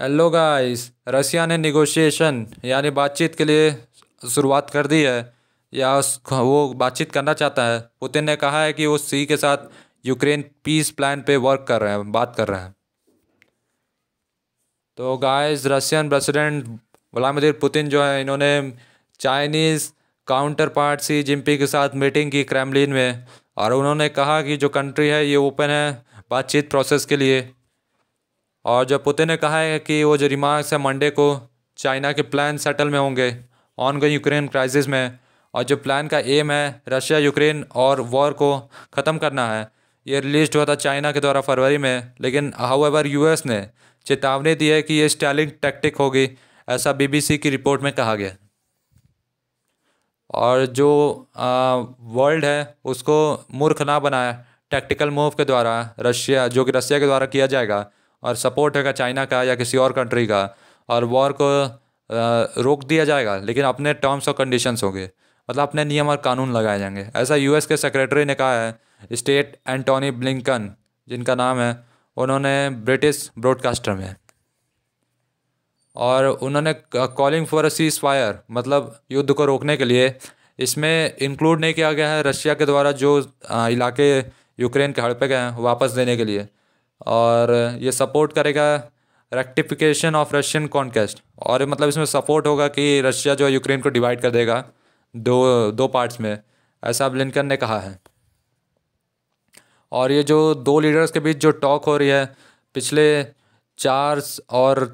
hello guys Russia ने negotiation यानी बातचीत के लिए शुरुआत कर दी है या वो बातचीत करना चाहता है पुतिन ने कहा है कि वो सी के साथ यूक्रेन पीस प्लान पे वर्क कर रहे हैं बात कर रहे हैं तो guys Russian president Vladimir Putin जो है इन्होंने Chinese counterpart Xi Jinping के साथ मीटिंग की क्रेमलिन में और उन्होंने कहा कि जो कंट्री है ये ओपन है बातचीत प्रोसेस के लिए और जब पुतिन ने कहा है कि वो जो रिमार्क्स है मंडे को चाइना के प्लान सेटल में होंगे ऑन गई यूक्रेन क्राइसिस में और जो प्लान का एम है रशिया यूक्रेन और वॉर को ख़त्म करना है ये रिलीज हुआ था चाइना के द्वारा फरवरी में लेकिन हाउ एवर यूएस ने चेतावनी दी है कि ये स्टैलिंग टैक्टिक होगी ऐसा बीबीसी की रिपोर्ट में कहा गया और जो वर्ल्ड है उसको मूर्ख ना बनाया टैक्टिकल मूव के द्वारा रशिया जो कि रशिया के द्वारा किया जाएगा और सपोर्ट होगा चाइना का या किसी और कंट्री का और वॉर को रोक दिया जाएगा लेकिन अपने टर्म्स और कंडीशंस होंगे मतलब अपने नियम और कानून लगाए जाएंगे ऐसा यूएस के सेक्रेटरी ने कहा है स्टेट एंटोनी ब्लिंकन जिनका नाम है उन्होंने ब्रिटिश ब्रॉडकास्टर में और उन्होंने calling for a ceasefire मतलब युद्ध को रोकने के लिए इसमें इंक्लूड नहीं किया गया है रशिया के द्वारा जो इलाके यूक्रेन के हड़पे गए हैं वापस देने के लिए और ये सपोर्ट करेगा रेक्टिफिकेशन ऑफ रशियन कॉन्केस्ट और मतलब इसमें सपोर्ट होगा कि रशिया जो यूक्रेन को डिवाइड कर देगा दो दो पार्ट्स में ऐसा अब लिंकन ने कहा है और ये जो दो लीडर्स के बीच जो टॉक हो रही है पिछले चार और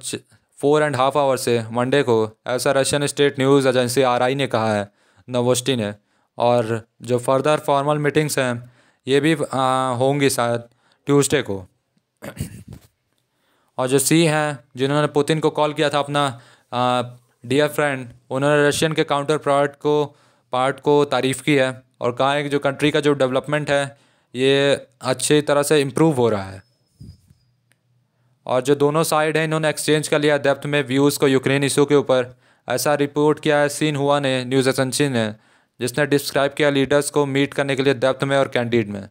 फोर एंड हाफ आवर से मंडे को ऐसा Russian state news agency R ने कहा है नवोस्टी ने और जो फर्दर फॉर्मल मीटिंग्स हैं ये भी होंगी शायद ट्यूसडे को और जो सी हैं जिन्होंने पुतिन को कॉल किया था अपना डियर फ्रेंड उन्होंने रशियन के काउंटर पार्ट को पार्ट को तारीफ़ की है और कहा है कि जो कंट्री का जो डेवलपमेंट है ये अच्छी तरह से इम्प्रूव हो रहा है और जो दोनों साइड हैं इन्होंने एक्सचेंज कर लिया डेप्थ में व्यूज़ को यूक्रेन इशू के ऊपर ऐसा रिपोर्ट किया है सीन हुआ ने न्यूज़ एजेंसी ने जिसने डिस्क्राइब किया लीडर्स को मीट करने के लिए डेप्थ में और कैंडिड में